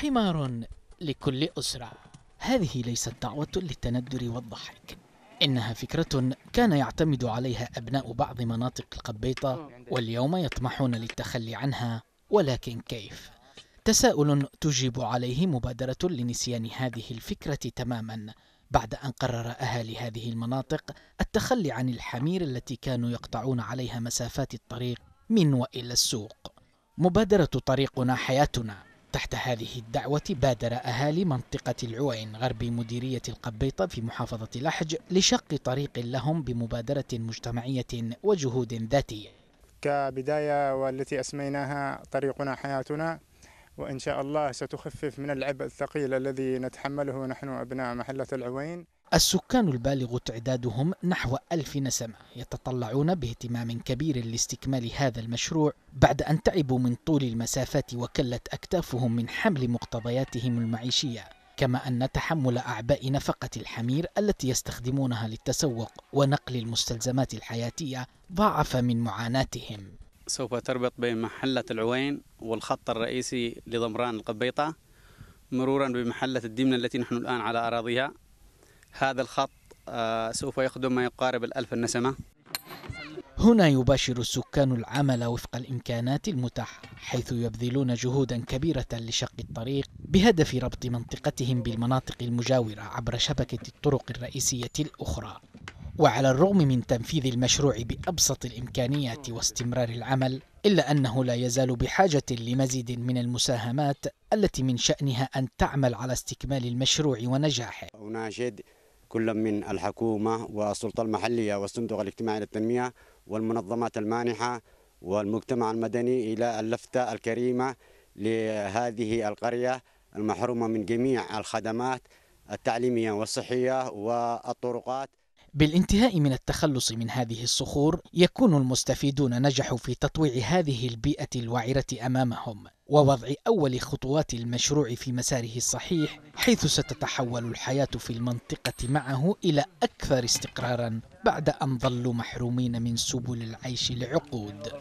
حمار لكل أسرة هذه ليست دعوة للتندر والضحك إنها فكرة كان يعتمد عليها أبناء بعض مناطق القبيطة واليوم يطمحون للتخلي عنها ولكن كيف؟ تساؤل تجيب عليه مبادرة لنسيان هذه الفكرة تماما بعد أن قرر أهالي هذه المناطق التخلي عن الحمير التي كانوا يقطعون عليها مسافات الطريق من وإلى السوق مبادرة طريقنا حياتنا تحت هذه الدعوة بادر أهالي منطقة العوين غرب مديرية القبيطة في محافظة لحج لشق طريق لهم بمبادرة مجتمعية وجهود ذاتية كبداية والتي أسميناها طريقنا حياتنا وإن شاء الله ستخفف من العبء الثقيل الذي نتحمله نحن أبناء محلة العوين السكان البالغ تعدادهم نحو ألف نسمة يتطلعون باهتمام كبير لاستكمال هذا المشروع بعد أن تعبوا من طول المسافات وكلت أكتافهم من حمل مقتضياتهم المعيشية كما أن تحمل أعباء نفقة الحمير التي يستخدمونها للتسوق ونقل المستلزمات الحياتية ضاعف من معاناتهم سوف تربط بين محلة العوين والخط الرئيسي لضمران القبيطة مرورا بمحلة الدمنة التي نحن الآن على أراضيها هذا الخط آه، سوف يخدم ما يقارب الألف النسمة هنا يباشر السكان العمل وفق الإمكانات المتاحة حيث يبذلون جهودا كبيرة لشق الطريق بهدف ربط منطقتهم بالمناطق المجاورة عبر شبكة الطرق الرئيسية الأخرى وعلى الرغم من تنفيذ المشروع بأبسط الإمكانيات واستمرار العمل إلا أنه لا يزال بحاجة لمزيد من المساهمات التي من شأنها أن تعمل على استكمال المشروع ونجاحه أناشد كل من الحكومة والسلطة المحلية والصندوق الاجتماعي للتنمية والمنظمات المانحة والمجتمع المدني إلى اللفتة الكريمة لهذه القرية المحرومة من جميع الخدمات التعليمية والصحية والطرقات بالانتهاء من التخلص من هذه الصخور يكون المستفيدون نجحوا في تطويع هذه البيئة الوعرة أمامهم ووضع أول خطوات المشروع في مساره الصحيح حيث ستتحول الحياة في المنطقة معه إلى أكثر استقرارا بعد أن ظلوا محرومين من سبل العيش لعقود